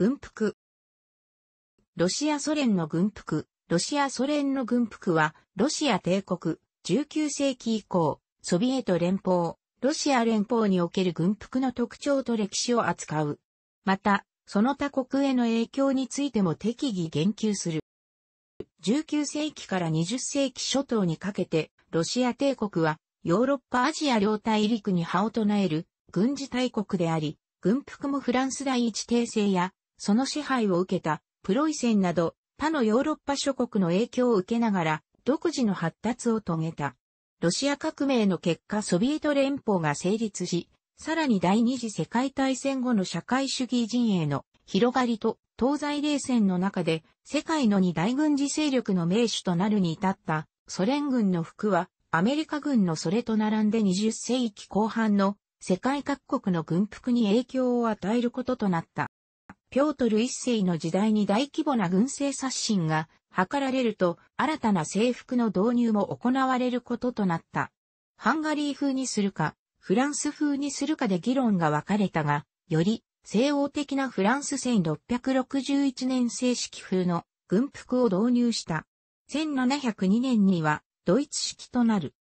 軍服。ロシアソ連の軍服、ロシアソ連の軍服は、ロシア帝国、19世紀以降、ソビエト連邦、ロシア連邦における軍服の特徴と歴史を扱う。また、その他国への影響についても適宜言及する。19世紀から20世紀初頭にかけて、ロシア帝国は、ヨーロッパアジア両大陸に派を唱える軍事大国であり、軍服もフランス第一帝政やその支配を受けたプロイセンなど他のヨーロッパ諸国の影響を受けながら独自の発達を遂げた。ロシア革命の結果ソビエト連邦が成立し、さらに第二次世界大戦後の社会主義陣営の広がりと東西冷戦の中で世界の二大軍事勢力の名手となるに至ったソ連軍の服はアメリカ軍のそれと並んで20世紀後半の世界各国の軍服に影響を与えることとなった。ピョートル一世の時代に大規模な軍政刷新が図られると、新たな制服の導入も行われることとなった。ハンガリー風にするか、フランス風にするかで議論が分かれたが、より西欧的なフランス1661年正式風の軍服を導入した。1702年にはドイツ式となる。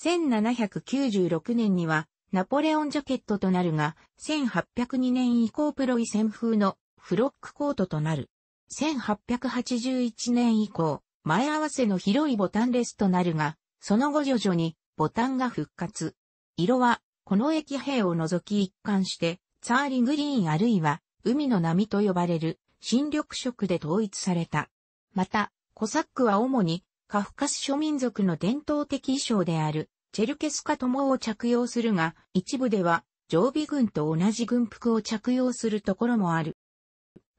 1796年にはナポレオンジャケットとなるが、1802年以降プロイセン風のフロックコートとなる。1881年以降、前合わせの広いボタンレスとなるが、その後徐々にボタンが復活。色は、この駅兵を除き一貫して、ツァーリグリーンあるいは、海の波と呼ばれる、新緑色で統一された。また、コサックは主に、カフカス諸民族の伝統的衣装である、チェルケスカ友を着用するが、一部では、常備軍と同じ軍服を着用するところもある。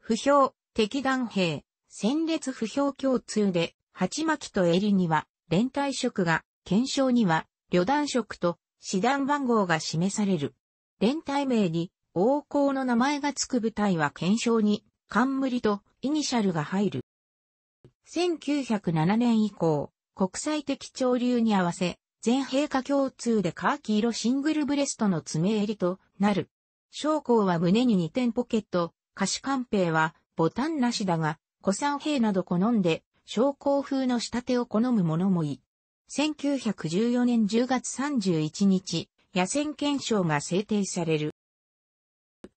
不評、敵弾兵、戦列不評共通で、鉢巻と襟には、連帯色が、検証には、旅団色と、師団番号が示される。連帯名に、王校の名前が付く部隊は検証に、冠とイニシャルが入る。1907年以降、国際的潮流に合わせ、全陛下共通でカーキ色シングルブレストの爪襟となる。将校は胸に2点ポケット、菓子官兵は、ボタンなしだが、古参兵など好んで、商工風の仕立てを好む者もい。1914年10月31日、野戦憲章が制定される。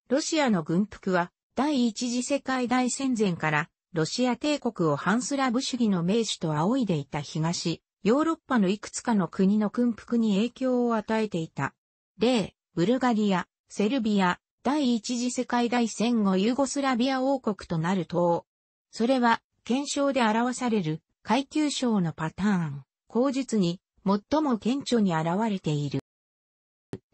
ロシアの軍服は、第一次世界大戦前から、ロシア帝国をハンスラブ主義の名手と仰いでいた東、ヨーロッパのいくつかの国の軍服に影響を与えていた。例、ブルガリア、セルビア、第一次世界大戦後ユーゴスラビア王国となると、それは、検証で表される階級章のパターン、口実に最も顕著に現れている。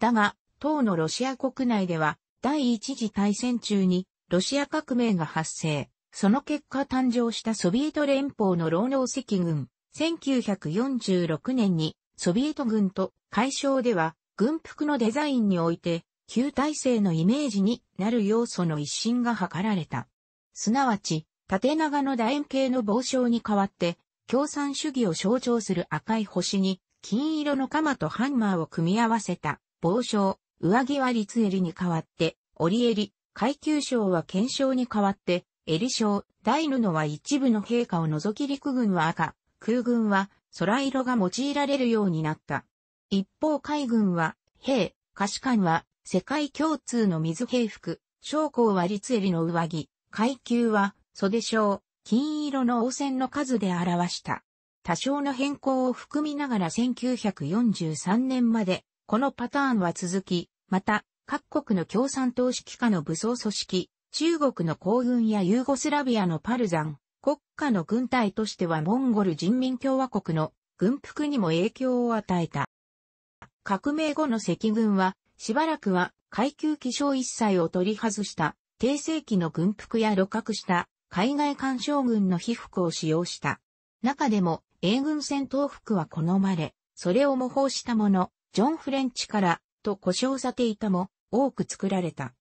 だが、当のロシア国内では、第一次大戦中にロシア革命が発生、その結果誕生したソビエト連邦の労働赤軍、1946年にソビエト軍と解消では軍服のデザインにおいて旧体制のイメージになる要素の一新が図られた。すなわち、縦長の楕円形の帽章に代わって、共産主義を象徴する赤い星に、金色の鎌とハンマーを組み合わせた、帽章、上着は立襟に代わって、折襟、階級章は剣章に代わって、襟章、大布は一部の陛下を除き陸軍は赤、空軍は空色が用いられるようになった。一方海軍は、兵、可視官は世界共通の水平服、将校は立襟の上着、階級は袖章、金色の汚染の数で表した。多少の変更を含みながら1943年まで、このパターンは続き、また、各国の共産党指揮下の武装組織、中国の皇軍やユーゴスラビアのパルザン、国家の軍隊としてはモンゴル人民共和国の軍服にも影響を与えた。革命後の赤軍はしばらくは階級気象一切を取り外した低世紀の軍服や露覚した海外干渉軍の被服を使用した。中でも英軍戦闘服は好まれ、それを模倣したもの、ジョン・フレンチからと呼称さていたも多く作られた。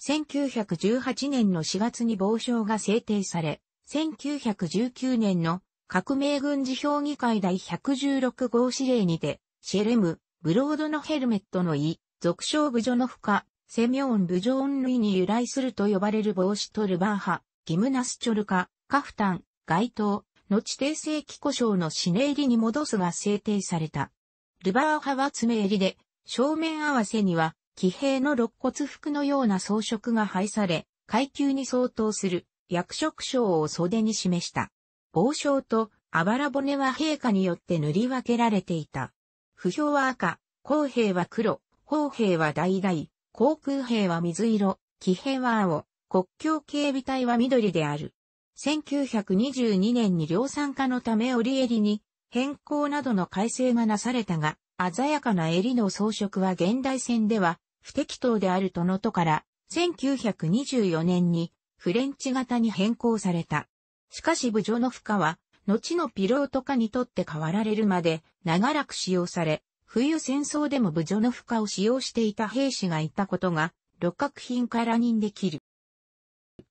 1918年の4月に防章が制定され、1919年の革命軍事評議会第116号指令にて、シェレム、ブロードのヘルメットの意、俗称部女の負荷、セミオン部女音類に由来すると呼ばれる帽子とルバーハ、ギムナスチョルカ、カフタン、街灯、後帝政気故障のシネ入りに戻すが制定された。ルバーハは爪襟で、正面合わせには、騎兵の肋骨服のような装飾が配され、階級に相当する役職章を袖に示した。王章とあばら骨は陛下によって塗り分けられていた。不評は赤、公平は黒、砲兵は橙、航空兵は水色、騎兵は青、国境警備隊は緑である。1922年に量産化のため折襟に変更などの改正がなされたが、鮮やかな襟の装飾は現代戦では不適当であるとのとから、1924年にフレンチ型に変更された。しかし部女の負荷は、後のピロート化にとって変わられるまで長らく使用され、冬戦争でも部女の負荷を使用していた兵士がいたことが、六角品から認できる。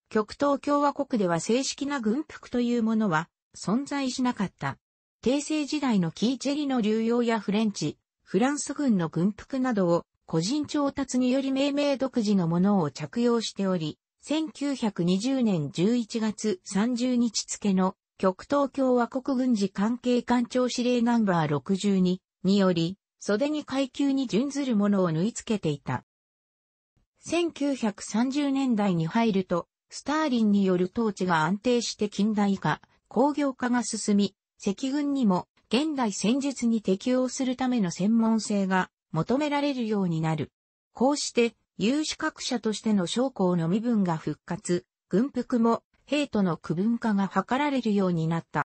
極東共和国では正式な軍服というものは存在しなかった。帝政時代のキーチェリの流用やフレンチ、フランス軍の軍服などを個人調達により命名独自のものを着用しており、1920年11月30日付の極東共和国軍事関係官庁指令ナンバー62により、袖に階級に準ずるものを縫い付けていた。1930年代に入ると、スターリンによる統治が安定して近代化、工業化が進み、赤軍にも現代戦術に適応するための専門性が求められるようになる。こうして、有資格者としての将校の身分が復活、軍服も、兵との区分化が図られるようになった。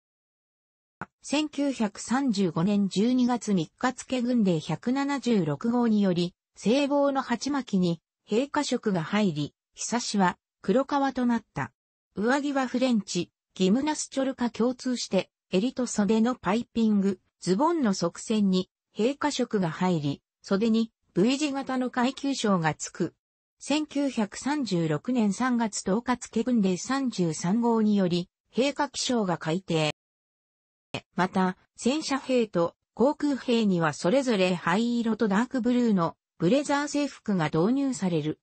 1935年12月3日付軍令176号により、聖望の鉢巻きに陛下色が入り、久しは黒革となった。上着はフレンチ、ギムナスチョルカ共通して、襟と袖のパイピング、ズボンの側線に陛下色が入り、袖に V 字型の階級章がつく。1936年3月10日付軍令33号により、陛下気象が改定。また、戦車兵と航空兵にはそれぞれ灰色とダークブルーのブレザー制服が導入される。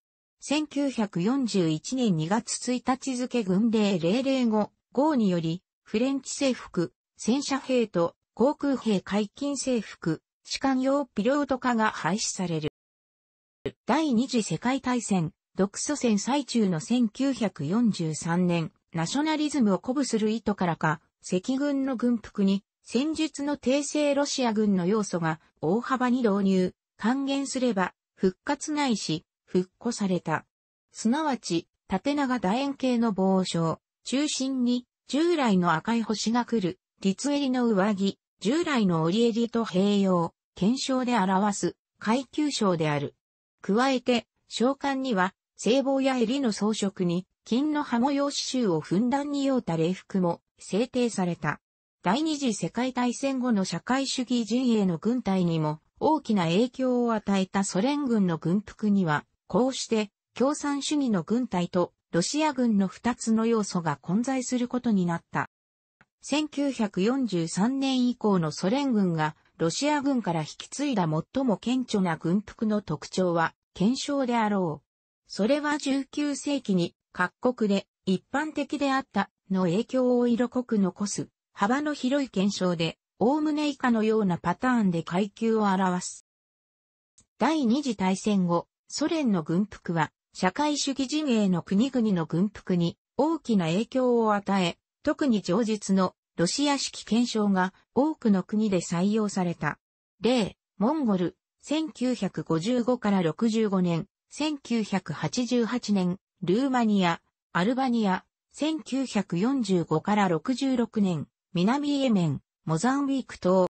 1941年2月1日付軍令005号により、フレンチ制服、戦車兵と航空兵解禁制服、士官用ピロート化が廃止される。第二次世界大戦、独ソ戦最中の1943年、ナショナリズムを鼓舞する意図からか、赤軍の軍服に戦術の帝政ロシア軍の要素が大幅に導入、還元すれば復活ないし復古された。すなわち縦長楕円形の防章、中心に従来の赤い星が来る、立襟の上着、従来の折襟と併用、検証で表す階級章である。加えて、召喚には、聖望や襟の装飾に、金の葉模様刺繍をふんだんに用た礼服も制定された。第二次世界大戦後の社会主義陣営の軍隊にも大きな影響を与えたソ連軍の軍服には、こうして共産主義の軍隊とロシア軍の二つの要素が混在することになった。1943年以降のソ連軍がロシア軍から引き継いだ最も顕著な軍服の特徴は検証であろう。それは19世紀に各国で一般的であったの影響を色濃く残す、幅の広い検証で、おおむね以下のようなパターンで階級を表す。第二次大戦後、ソ連の軍服は、社会主義陣営の国々の軍服に大きな影響を与え、特に上述のロシア式検証が多くの国で採用された。例、モンゴル、1955から65年、1988年、ルーマニア、アルバニア、1945から66年、南イエメン、モザンウィーク島。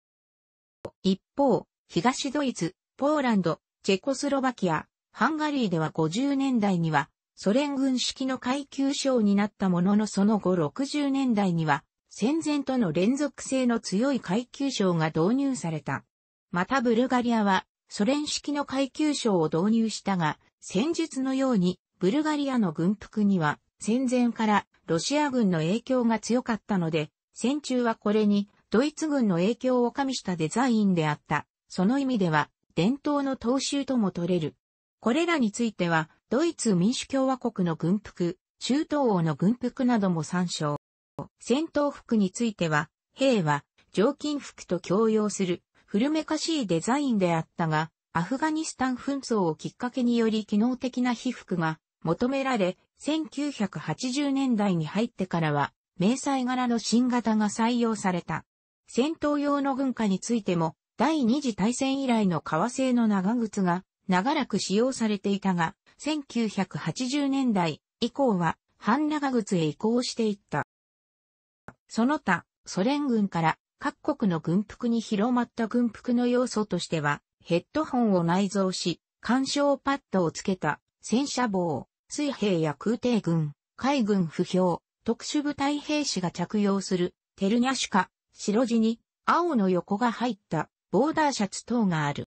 一方、東ドイツ、ポーランド、チェコスロバキア、ハンガリーでは50年代には、ソ連軍式の階級賞になったもののその後60年代には、戦前との連続性の強い階級賞が導入された。またブルガリアは、ソ連式の階級賞を導入したが、戦術のように、ブルガリアの軍服には、戦前からロシア軍の影響が強かったので、戦中はこれにドイツ軍の影響を加味したデザインであった。その意味では伝統の踏襲とも取れる。これらについては、ドイツ民主共和国の軍服、中東王の軍服なども参照。戦闘服については、兵は常勤服と共用する古めかしいデザインであったが、アフガニスタン紛争をきっかけにより機能的な被服が求められ、1980年代に入ってからは、迷彩柄の新型が採用された。戦闘用の軍化についても、第二次大戦以来の革製の長靴が長らく使用されていたが、1980年代以降は半長靴へ移行していった。その他、ソ連軍から各国の軍服に広まった軍服の要素としては、ヘッドホンを内蔵し、干渉パッドをつけた戦車棒、水兵や空挺軍、海軍不評、特殊部隊兵士が着用する、テルニャシカ、白地に、青の横が入った、ボーダーシャツ等がある。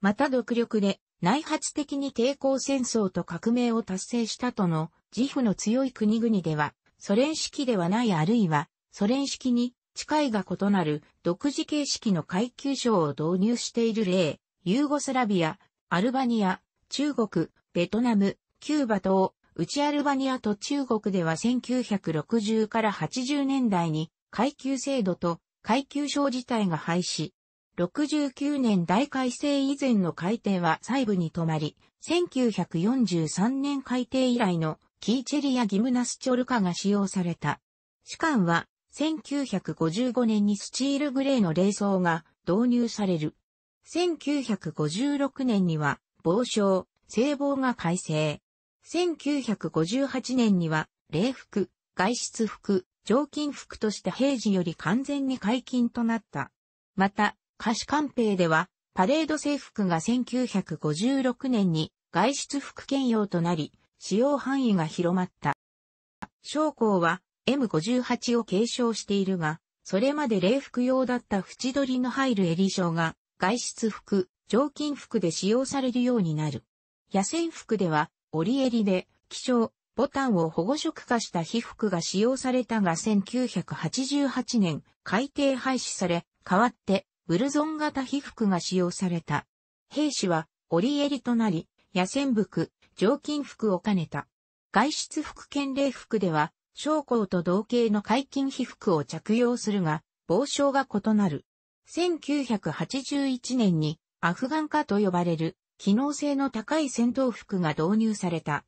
また独力で、内発的に抵抗戦争と革命を達成したとの自負の強い国々では、ソ連式ではないあるいは、ソ連式に近いが異なる独自形式の階級賞を導入している例、ユーゴスラビア、アルバニア、中国、ベトナム、キューバ島、内アルバニアと中国では1960から80年代に階級制度と階級省自体が廃止。69年大改正以前の改定は細部に止まり、1943年改定以来のキーチェリやギムナスチョルカが使用された。士官は1955年にスチールグレーの冷装が導入される。1956年には、防傷、制防が改正。1958年には、礼服、外出服、常勤服として平時より完全に解禁となった。また、菓子官兵では、パレード制服が1956年に外出服兼用となり、使用範囲が広まった。将校は M58 を継承しているが、それまで礼服用だった縁取りの入る襟章が外出服、常勤服で使用されるようになる。野戦服では折り襟で、気象、ボタンを保護色化した被服が使用されたが1988年、海底廃止され、代わって、ブルゾン型被服が使用された。兵士は、折り襟となり、野戦服、常勤服を兼ねた。外出服県令服では、将校と同型の解禁被服を着用するが、防傷が異なる。1981年にアフガン化と呼ばれる機能性の高い戦闘服が導入された。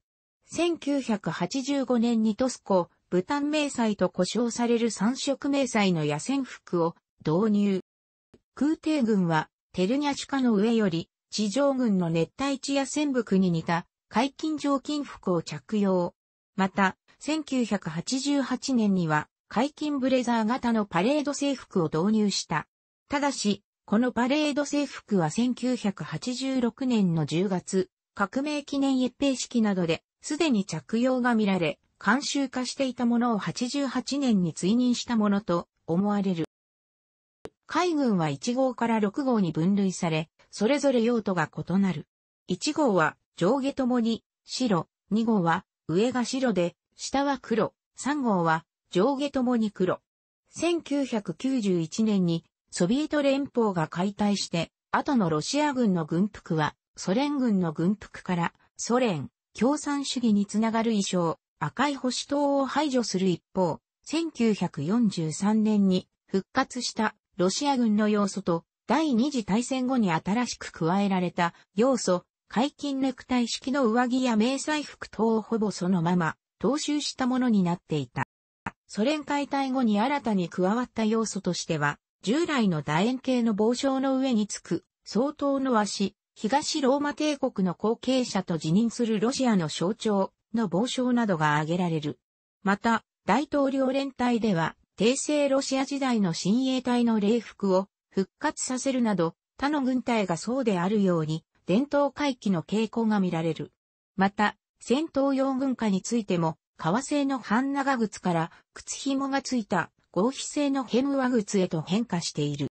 1985年にトスコ、ブタン迷彩と呼称される三色迷彩の野戦服を導入。空挺軍はテルニャシカの上より地上軍の熱帯地野戦服に似た解禁常勤服を着用。また、1988年には解禁ブレザー型のパレード制服を導入した。ただし、このパレード制服は1986年の10月、革命記念閲兵式などで、すでに着用が見られ、慣習化していたものを88年に追認したものと思われる。海軍は1号から6号に分類され、それぞれ用途が異なる。1号は上下ともに白、2号は上が白で、下は黒、3号は上下ともに黒。1991年にソビエト連邦が解体して、後のロシア軍の軍服は、ソ連軍の軍服から、ソ連、共産主義につながる衣装、赤い星守党を排除する一方、1943年に復活したロシア軍の要素と、第二次大戦後に新しく加えられた要素、解禁ネクタイ式の上着や迷彩服等をほぼそのまま、踏襲したものになっていた。ソ連解体後に新たに加わった要素としては、従来の楕円形の帽子の上につく、相当の足、東ローマ帝国の後継者と自認するロシアの象徴の傍子などが挙げられる。また、大統領連帯では、帝政ロシア時代の親衛隊の礼服を復活させるなど、他の軍隊がそうであるように、伝統回帰の傾向が見られる。また、戦闘用軍化についても、革製の半長靴から靴紐がついた合皮製のヘムワグツへと変化している。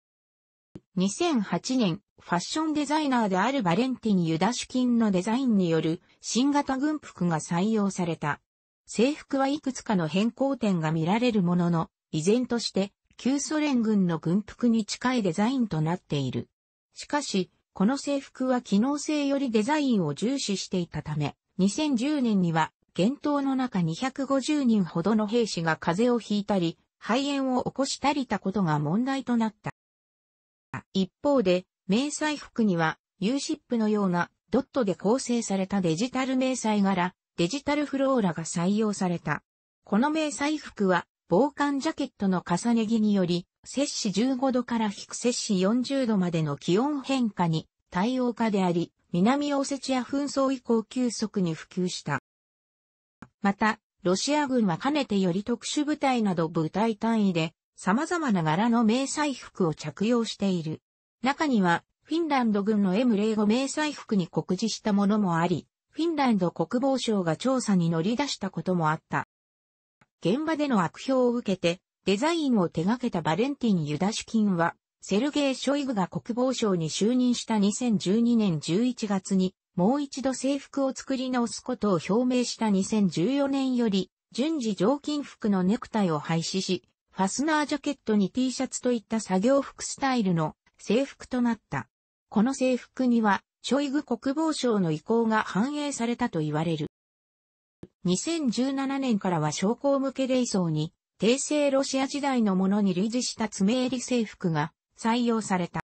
2008年、ファッションデザイナーであるバレンティン・ユダシュキンのデザインによる新型軍服が採用された。制服はいくつかの変更点が見られるものの、依然として旧ソ連軍の軍服に近いデザインとなっている。しかし、この制服は機能性よりデザインを重視していたため、2010年には、厳冬の中250人ほどの兵士が風邪をひいたり、肺炎を起こしたりたことが問題となった。一方で、迷彩服には、U s シップのようなドットで構成されたデジタル迷彩柄、デジタルフローラが採用された。この迷彩服は、防寒ジャケットの重ね着により、摂氏15度から低摂氏40度までの気温変化に対応化であり、南オセチア紛争以降急速に普及した。また、ロシア軍はかねてより特殊部隊など部隊単位で様々な柄の迷彩服を着用している。中にはフィンランド軍の M05 迷彩服に告示したものもあり、フィンランド国防省が調査に乗り出したこともあった。現場での悪評を受けて、デザインを手掛けたバレンティン・ユダシュキンは、セルゲイ・ショイグが国防省に就任した2012年11月に、もう一度制服を作り直すことを表明した2014年より、順次常勤服のネクタイを廃止し、ファスナージャケットに T シャツといった作業服スタイルの制服となった。この制服には、ショイグ国防省の意向が反映されたと言われる。2017年からは将校向け礼装に、帝政ロシア時代のものに類似した爪襟制服が採用された。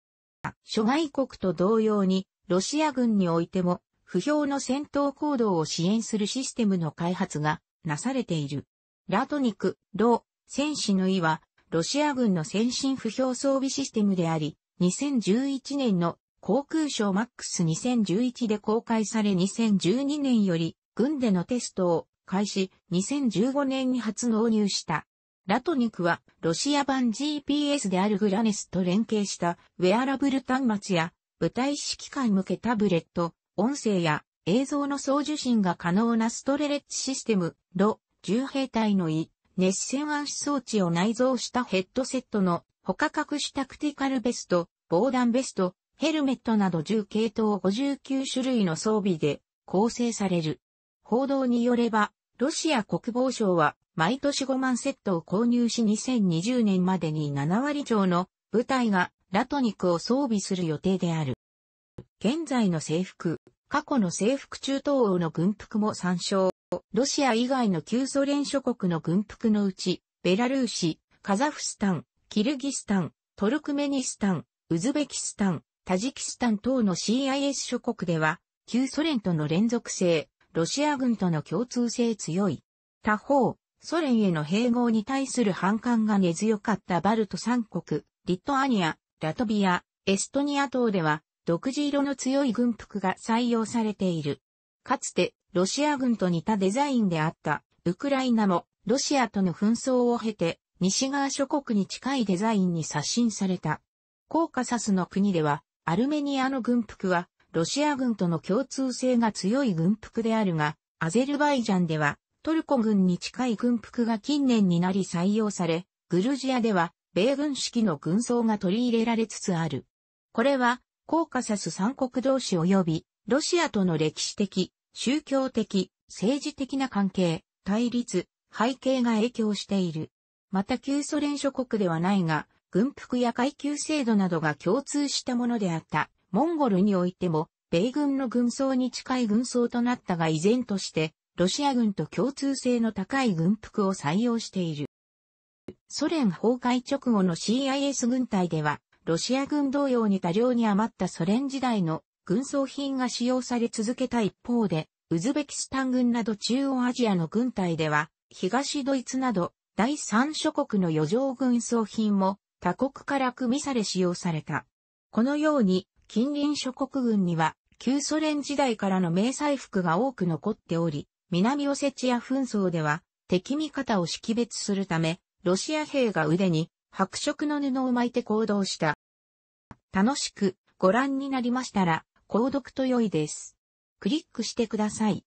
諸外国と同様に、ロシア軍においても、不評の戦闘行動を支援するシステムの開発がなされている。ラトニク、ロー、戦士の意は、ロシア軍の先進不評装備システムであり、2011年の航空省 MAX2011 で公開され2012年より軍でのテストを開始2015年に初納入した。ラトニクはロシア版 GPS であるグラネスと連携したウェアラブル端末や舞台指揮官向けタブレット、音声や映像の送受信が可能なストレレッチシステム、ロ、重兵隊の胃、熱線暗視装置を内蔵したヘッドセットの、他隠しタクティカルベスト、防弾ベスト、ヘルメットなど10系統59種類の装備で構成される。報道によれば、ロシア国防省は毎年5万セットを購入し2020年までに7割超の部隊がラトニクを装備する予定である。現在の制服、過去の制服中東欧の軍服も参照。ロシア以外の旧ソ連諸国の軍服のうち、ベラルーシ、カザフスタン、キルギスタン、トルクメニスタン、ウズベキスタン、タジキスタン等の CIS 諸国では、旧ソ連との連続性、ロシア軍との共通性強い。他方、ソ連への併合に対する反感が根強かったバルト三国、リトアニア、ラトビア、エストニア等では、独自色の強い軍服が採用されている。かつて、ロシア軍と似たデザインであった、ウクライナも、ロシアとの紛争を経て、西側諸国に近いデザインに刷新された。コーカサスの国では、アルメニアの軍服は、ロシア軍との共通性が強い軍服であるが、アゼルバイジャンでは、トルコ軍に近い軍服が近年になり採用され、グルジアでは、米軍式の軍装が取り入れられつつある。これは、コーカサス三国同士及び、ロシアとの歴史的、宗教的、政治的な関係、対立、背景が影響している。また旧ソ連諸国ではないが、軍服や階級制度などが共通したものであった、モンゴルにおいても、米軍の軍装に近い軍装となったが依然として、ロシア軍と共通性の高い軍服を採用している。ソ連崩壊直後の CIS 軍隊では、ロシア軍同様に多量に余ったソ連時代の軍装品が使用され続けた一方で、ウズベキスタン軍など中央アジアの軍隊では、東ドイツなど第三諸国の余剰軍装品も他国から組みされ使用された。このように、近隣諸国軍には、旧ソ連時代からの迷彩服が多く残っており、南オセチア紛争では、敵味方を識別するため、ロシア兵が腕に白色の布を巻いて行動した。楽しくご覧になりましたら、購読と良いです。クリックしてください。